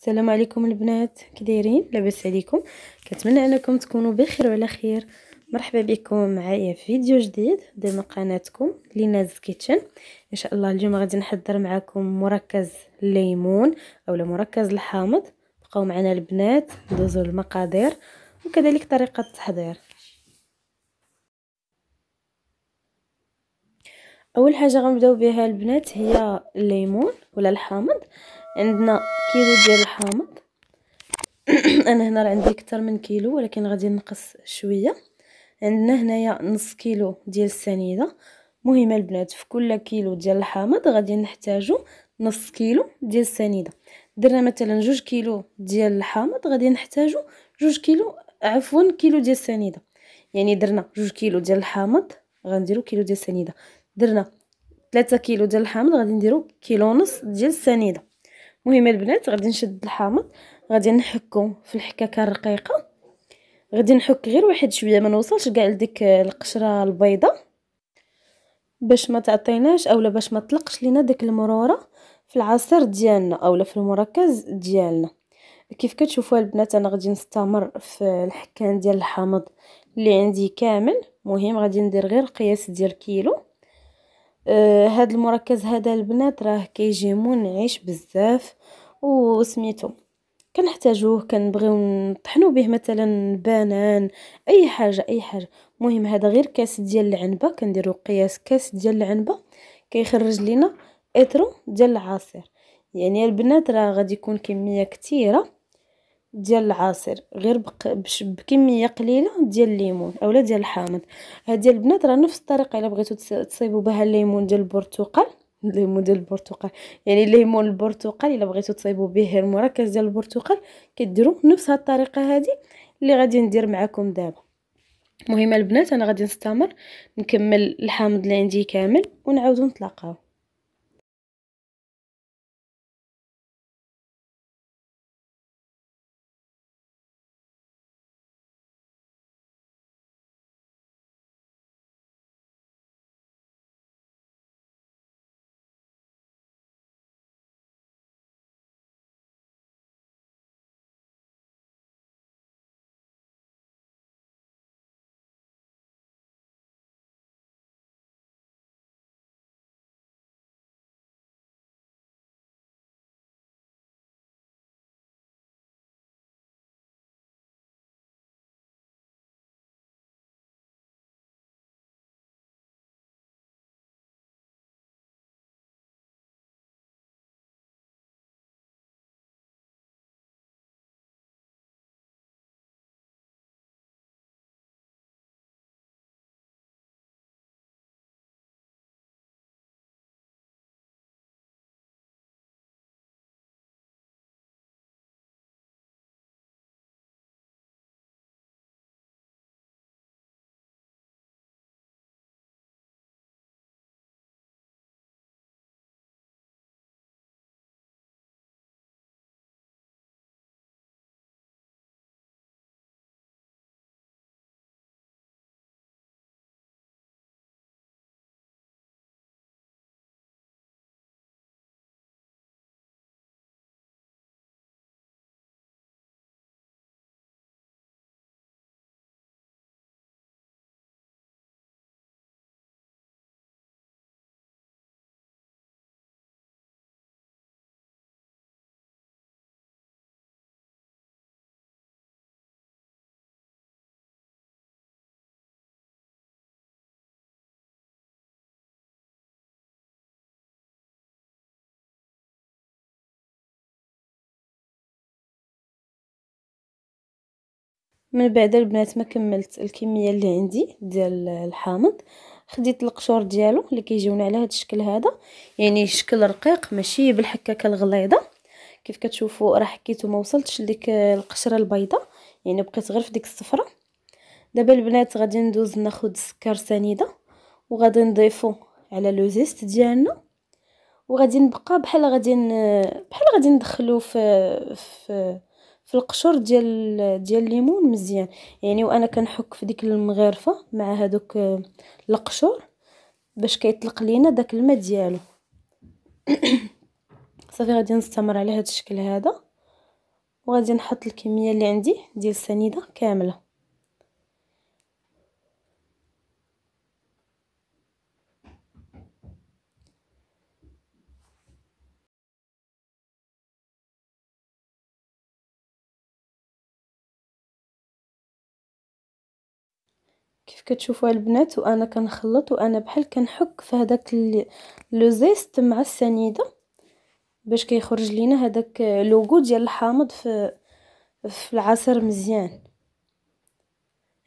السلام عليكم البنات كي دايرين لاباس عليكم كنتمنى انكم تكونوا بخير وعلى خير مرحبا بكم معايا في فيديو جديد ضمن قناتكم ليناز كيتشن ان شاء الله اليوم غادي نحضر معكم مركز الليمون اولا مركز الحامض بقاو معنا البنات ندوزو المقادير وكذلك طريقه التحضير اول حاجه غنبداو بها البنات هي الليمون ولا الحامض عندنا كيلو ديال الحامض انا هنا راه عندي اكثر من كيلو ولكن غادي نقص شويه عندنا هنايا نص كيلو ديال السنيده مهمه البنات في كل كيلو ديال الحامض غادي نحتاجو نص كيلو ديال السنيده درنا مثلا جوج كيلو ديال الحامض غادي نحتاجو جوج كيلو عفوا كيلو ديال السنيده يعني درنا جوج كيلو ديال الحامض غنديرو كيلو ديال السنيده درنا 3 كيلو ديال الحامض غادي نديرو كيلو ونص ديال السنيده المهم البنات غادي نشد الحامض غادي نحكو في الحكاكه الرقيقه غادي نحك غير واحد شويه ما نوصلش كاع لديك القشره البيضه باش ما تعطيناش اولا باش ما تطلقش لينا ديك المروره في العصير ديالنا اولا في المركز ديالنا كيف كتشوفوا البنات انا غادي نستمر في الحكان ديال الحامض اللي عندي كامل مهم غادي ندير غير قياس ديال كيلو آه، هاد المركز هذا البنات راه كيجي منعش بزاف وسميتو كنحتاجوه كنبغيو نطحنو به مثلا بانان اي حاجه اي حاجه مهم هذا غير كاس ديال العنبه كنديرو قياس كاس ديال العنبه كيخرج لينا اترو ديال العصير يعني البنات راه غادي يكون كميه كثيره ديال العصير غير بكميه قليله ديال الليمون اولا ديال الحامض هاد ديال البنات راه نفس الطريقه الا بغيتو تصيبوا بها الليمون ديال البرتقال الليمون ديال البرتقال يعني الليمون البرتقال الا بغيتو تصايبوا به المركز ديال البرتقال كديروا نفس هاد الطريقه هادي اللي غادي ندير معكم دابا مهمه البنات انا غادي نستمر نكمل الحامض اللي عندي كامل ونعاودو نتلاقاو من بعد البنات ما كملت الكميه اللي عندي ديال الحامض خديت القشور ديالو اللي كيجيونا على هذا الشكل هذا يعني شكل رقيق ماشي بالحكاكه الغليظه كيف كتشوفوا راه حكيت وما وصلتش لديك القشره البيضاء يعني بقيت غير في ديك الصفره دابا البنات غادي ندوز ناخذ سكر سنيده وغادي نضيفو على لو زيست ديالنا وغادي نبقى بحال غادي بحال غادي ندخلو في في في القشور ديال ديال الليمون مزيان يعني وانا كنحك في ديك المغرفه مع هذوك آه، القشور باش كيطلق لينا داك الماء ديالو صافي غادي نستمر على هذا الشكل هذا وغادي نحط الكميه اللي عندي ديال السنيده كامله كتشوفوها البنات وانا كنخلط وانا بحال كنحك في هذاك لو زيست مع السنيده باش كيخرج لينا هذاك لوغو ديال الحامض في في العصير مزيان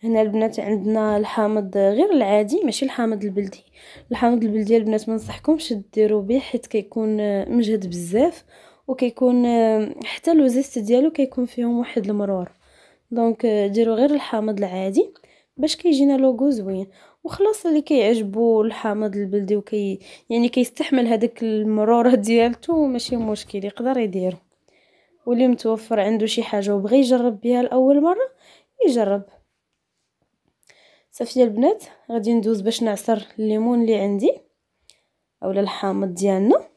هنا البنات عندنا الحامض غير العادي ماشي الحامض البلدي الحامض البلدي البنات ما نصحكمش ديروا به حيت كيكون مجهد بزاف وكيكون حتى لو زيست ديالو كيكون فيهم واحد المرور دونك ديروا غير الحامض العادي باش كيجينا لوغو زوين وخلاص اللي كيعجبو الحامض البلدي وكي يعني كيستحمل هذاك المروره ديالته ماشي مشكل يقدر يديرو واللي متوفر عنده شي حاجه وبغى يجرب بها لاول مره يجرب صافي البنات غادي ندوز باش نعصر الليمون اللي عندي اولا الحامض ديالنا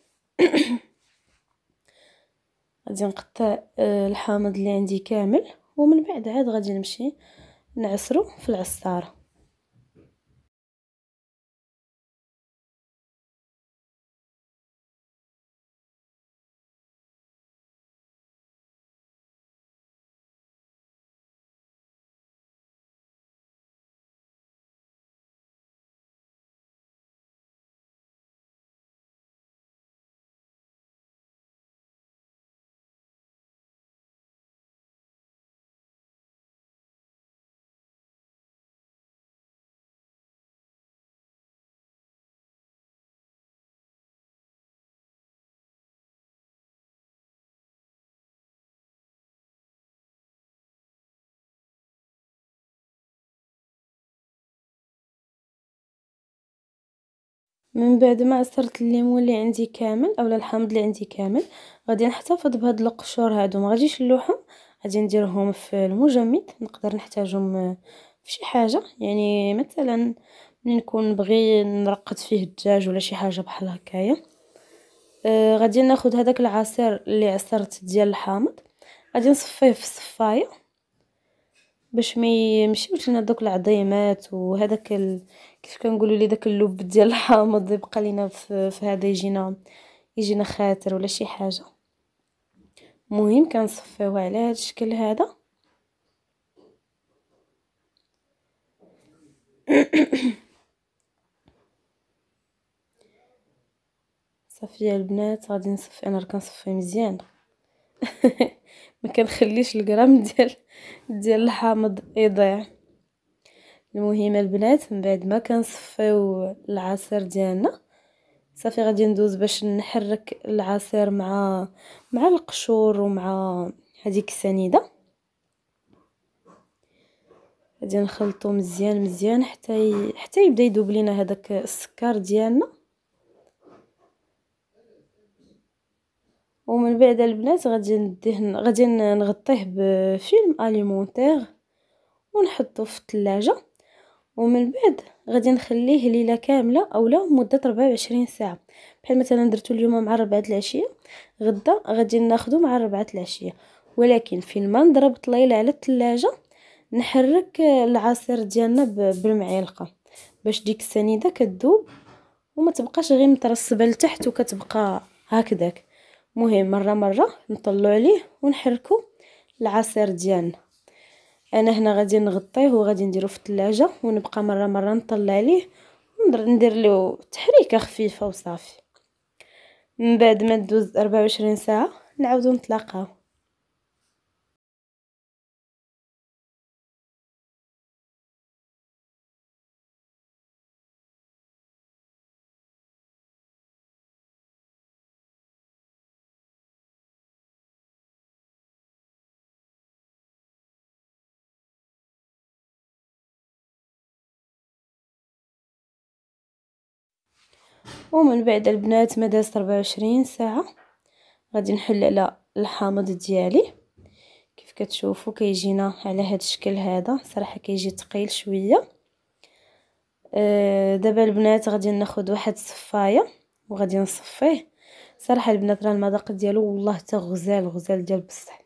غادي نقطع آه، الحامض اللي عندي كامل ومن بعد عاد غادي نمشي نعصرو في العصارة من بعد ما عصرت الليمون اللي عندي كامل اولا الحامض اللي عندي كامل غادي نحتفظ بهاد القشور هادو ما غاديش نلوحهم غادي نديرهم في المجمد نقدر نحتاجهم آه، في شي حاجه يعني مثلا ملي نكون نبغي نرقد فيه الدجاج ولا شي حاجه بحال هكايا آه غادي ناخذ هذاك العصير اللي عصرت ديال الحامض غادي نصفيه في الصفايه باش ما يمشيوش لنا دوك العظيمات وهذاك ال... كيف كنقولوا لي داك اللب ديال الحامض يبقى لينا في, في هذا يجينا يجينا خاتر ولا شي حاجه المهم كنصفيوه على هذا الشكل هذا صافي البنات غادي نصفي انا راه كنصفي مزيان ما كنخليش الغرام ديال ديال الحامض يضيع المهم البنات من بعد ما كنصفيو العصير ديالنا صافي غادي ندوز باش نحرك العصير مع مع القشور ومع هذيك السنيده غادي نخلطو مزيان مزيان حتى ي... حتى يبدا يذوب لينا هذاك السكر ديالنا ومن بعد البنات غادي ندهن غادي نغطيه بفيلم اليمونتير ونحطو في الثلاجه ومن بعد غادي نخليه ليله كامله اولا مده 24 ساعه بحال مثلا درتو اليوم مع 4 العشيه غدا غادي ناخذو مع 4 العشيه ولكن فين ما نضرب طليله على الثلاجه نحرك العصير ديالنا بالمعلقه باش ديك السنيده كتذوب وما تبقاش غير مترسبه لتحت وكتبقى هكذاك مهم مره مره نطلعو عليه ونحركو العصير ديالنا انا هنا غادي نغطيه وغادي نديرو في الثلاجه ونبقى مره مره نطلع ليه وندير له تحريكه خفيفه وصافي من بعد ما دوز 24 ساعه نعاودو نتلاقاو ومن بعد البنات ما دازت 24 ساعه غادي نحل على الحامض ديالي كيف كتشوفوا كيجينا على هذا الشكل هذا صراحه كيجي ثقيل شويه أه دابا البنات غادي ناخذ واحد الصفايه وغادي نصفيه صراحه البنات راه المذاق ديالو والله حتى غزال غزال ديال بصح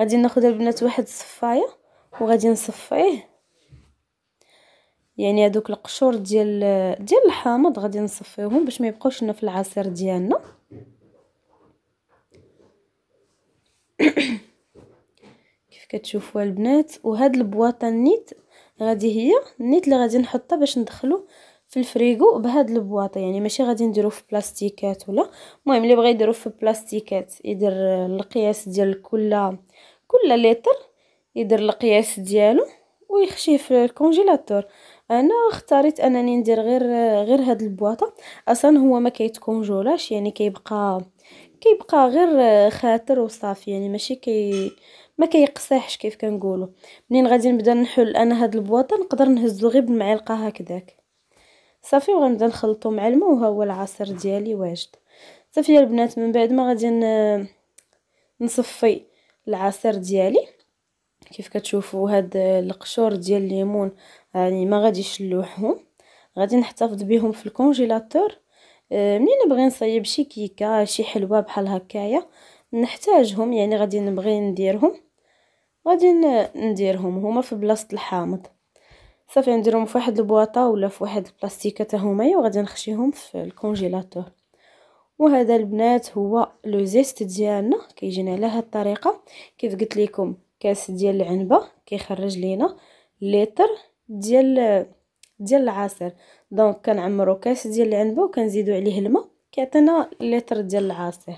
غادي ناخذ البنات واحد الصفايه وغادي نصفيه يعني هذوك القشور ديال ديال الحامض غادي نصفيهم باش ما يبقاوش لنا في العصير ديالنا كيف كتشوفوا البنات وهاد البواطه النيت غادي هي النيت اللي غادي نحطها باش ندخلو في الفريغو بهاد البواطه يعني ماشي غادي نديرو في بلاستيكات ولا المهم اللي بغى يديرو في بلاستيكات يدير القياس ديال كل كل لتر يدير القياس ديالو ويخشيه في الكونجيلاتور انا اختاريت انني ندير غير غير هاد البواطه اصلا هو ما كيتكونجولاش يعني كيبقى كيبقى غير خاطر وصافي يعني ماشي كي ما كيقصحش كيف كنقولوا منين غادي نبدا نحل انا هاد البواطه نقدر نهزو غير بالمعلقه هكذاك صافي وغنبدا نخلطو مع الماء وها هو العصير ديالي واجد صافي يا البنات من بعد ما غادي نصفي العصير ديالي كيف كتشوفوا هاد القشور ديال الليمون يعني ما غاديش نلوحهم غادي نحتفظ بهم في الكونجيلاتور آه، منين نبغي نصايب شي كيكه شي حلوه بحال هكايا نحتاجهم يعني غادي نبغي نديرهم غادي نديرهم هما في بلاصه الحامض صافي نديرهم في واحد البواطه ولا في واحد البلاستيكه حتى هما وغادي نخشيهم في الكونجيلاتور وهذا البنات هو لو زيست ديالنا كيجينا على هاد الطريقه كيف قلت لكم كاس ديال العنبه كيخرج لينا لتر ديال ديال العصير دونك كنعمرو كاس ديال العنبه وكنزيدو عليه الماء كيعطينا لتر ديال العصير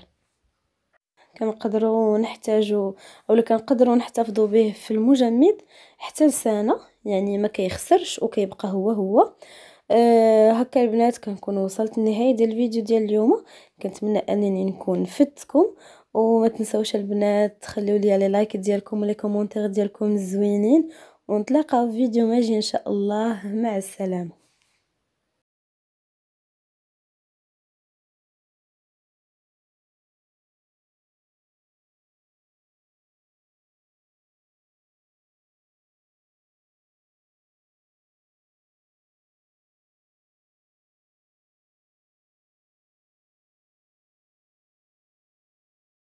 كنقدروا نحتاجو اولا كنقدروا نحتفظوا به في المجمد حتى لسنه يعني ما كيخسرش وكيبقى هو هو أه هكا البنات كنكون وصلت لنهايه ديال الفيديو ديال اليوم كنتمنى انني نكون فدتكم وما تنساوش البنات تخليو لي لايك ديالكم ولي كومونتير ديالكم زوينين ونتلاقاو في فيديو ماجي ان شاء الله مع السلامه